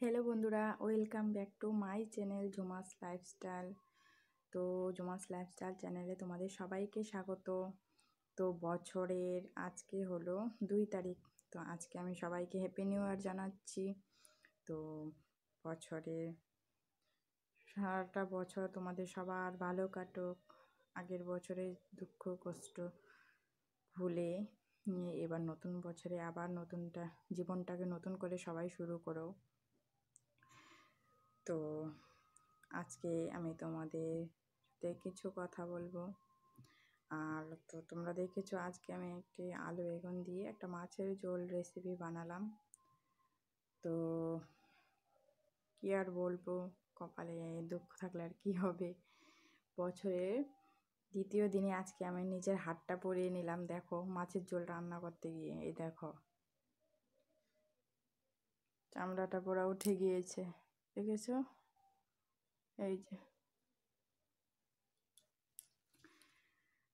hello বন্ধুরা welcome back to my channel ঝুমাস lifestyle তো জোমাস লাইফস্টাইল চ্যানেলে তোমাদের সবাইকে স্বাগত তো বছরের আজকে হলো দুই তারিখ তো আজকে আমি সবাইকে হ্যাপি নিউ ইয়ার জানাচ্ছি তো বছরের সারাটা বছর তোমাদের সবার ভালো কাটুক আগের বছরের দুঃখ কষ্ট ভুলে এবার নতুন বছরে আবার নতুনটা জীবনটাকে নতুন করে সবাই শুরু করো তো আজকে আমি তোমাদের সাথে কিছু কথা বলবো আর তো তোমরা দেখেছো আজকে আমি একটি আলু বেগুন দিয়ে একটা মাছের ঝোল রেসিপি বানালাম তো কী আর বলবো কপালে দুঃখ থাকলে আর কী হবে বছরের দ্বিতীয় দিনে আজকে আমি নিজের হাতটা পরিয়ে নিলাম দেখো মাছের ঝোল রান্না করতে গিয়ে এই দেখো চামড়াটা পোড়া উঠে গিয়েছে দেখেছো এই যে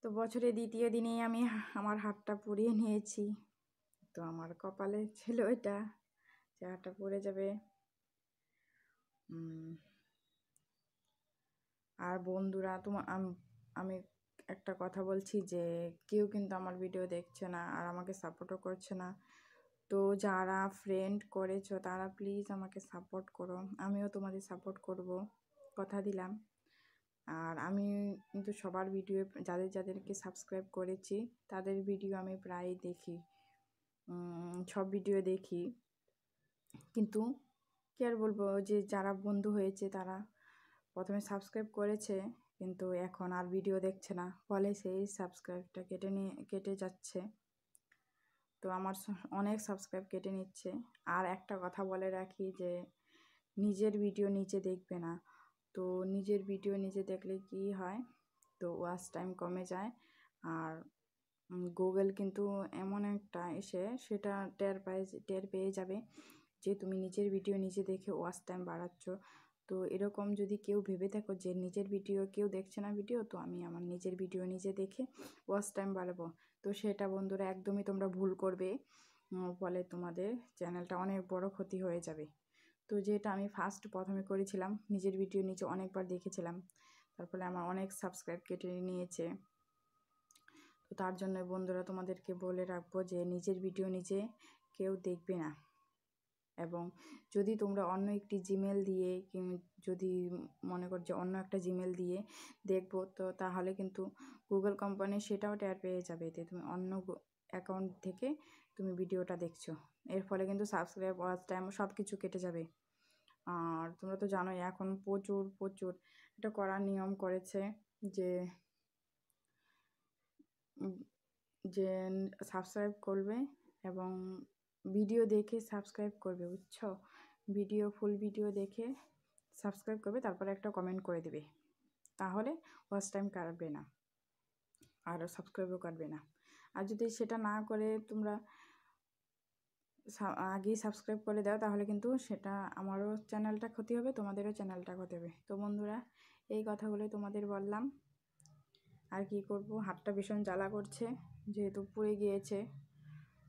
তো বছরে দ্বিতীয় দিনেই আমি আমার হাতটা পুড়িয়ে নিয়েছি তো আমার কপালে ছিল এটা যে হাতটা পরে যাবে আর বন্ধুরা তোমার আমি একটা কথা বলছি যে কেউ কিন্তু আমার ভিডিও দেখছে না আর আমাকে সাপোর্টও করছে না তো যারা ফ্রেন্ড করেছো তারা প্লিজ আমাকে সাপোর্ট করো আমিও তোমাদের সাপোর্ট করব কথা দিলাম আর আমি কিন্তু সবার ভিডিও যাদের যাদেরকে সাবস্ক্রাইব করেছি তাদের ভিডিও আমি প্রায় দেখি সব ভিডিও দেখি কিন্তু কী আর বলবো যে যারা বন্ধু হয়েছে তারা প্রথমে সাবস্ক্রাইব করেছে কিন্তু এখন আর ভিডিও দেখছে না ফলে সেই সাবস্ক্রাইবটা কেটে নিয়ে কেটে যাচ্ছে তো আমার অনেক সাবস্ক্রাইব কেটে নিচ্ছে আর একটা কথা বলে রাখি যে নিজের ভিডিও নিচে দেখবে না তো নিজের ভিডিও নিচে দেখলে কি হয় তো ওয়াচ টাইম কমে যায় আর গুগল কিন্তু এমন একটা এসে সেটা টের পায় টের পেয়ে যাবে যে তুমি নিজের ভিডিও নিজে দেখে ওয়াচ টাইম বাড়াচ্ছ তো এরকম যদি কেউ ভেবে থাকো যে নিজের ভিডিও কেউ দেখছে না ভিডিও তো আমি আমার নিজের ভিডিও নিজে দেখে ওয়াচ টাইম বাড়াবো তো সেটা বন্ধুরা একদমই তোমরা ভুল করবে ফলে তোমাদের চ্যানেলটা অনেক বড় ক্ষতি হয়ে যাবে তো যেটা আমি ফার্স্ট প্রথমে করেছিলাম নিজের ভিডিও নিচে অনেকবার দেখেছিলাম তারপরে আমার অনেক সাবস্ক্রাইব কেটে নিয়েছে তো তার জন্য বন্ধুরা তোমাদেরকে বলে রাখবো যে নিজের ভিডিও নিজে কেউ দেখবে না এবং যদি তোমরা অন্য একটি জিমেল দিয়ে যদি মনে কর যে অন্য একটা জিমেল দিয়ে দেখবো তো তাহলে কিন্তু গুগল কোম্পানি সেটাও ট্যার পেয়ে যাবে এতে তুমি অন্য অ্যাকাউন্ট থেকে তুমি ভিডিওটা দেখছো এর ফলে কিন্তু সাবস্ক্রাইব ওয়াচ টাইম সব কিছু কেটে যাবে আর তোমরা তো জানোই এখন প্রচুর প্রচুর এটা করার নিয়ম করেছে যে যে সাবস্ক্রাইব করবে এবং ভিডিও দেখে সাবস্ক্রাইব করবে বুঝছো ভিডিও ফুল ভিডিও দেখে সাবস্ক্রাইব করবে তারপরে একটা কমেন্ট করে দেবে তাহলে ওয়াচ টাইম কাটবে না আর সাবস্ক্রাইবও কাটবে না আর যদি সেটা না করে তোমরা আগেই সাবস্ক্রাইব করে দাও তাহলে কিন্তু সেটা আমারও চ্যানেলটা ক্ষতি হবে তোমাদেরও চ্যানেলটা ক্ষতি হবে তো বন্ধুরা এই কথাগুলোই তোমাদের বললাম আর কি করব হাতটা ভীষণ জ্বালা করছে যেহেতু পুড়ে গিয়েছে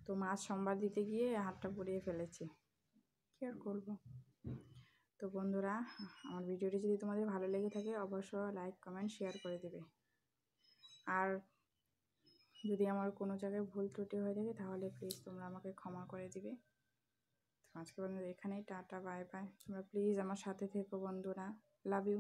তো মাছ সোমবার দিতে গিয়ে হাতটা পুড়িয়ে ফেলেছি কী আর করবো তো বন্ধুরা আমার ভিডিওটি যদি তোমাদের ভালো লেগে থাকে অবশ্যই লাইক কমেন্ট শেয়ার করে দেবে আর যদি আমার কোনো জায়গায় ভুল ত্রুটি হয়ে থাকে তাহলে প্লিজ তোমরা আমাকে ক্ষমা করে দিবে আজকে বন্ধুরা এখানেই টাটা বাই বাই তোমরা প্লিজ আমার সাথে থেকো বন্ধুরা লাভ ইউ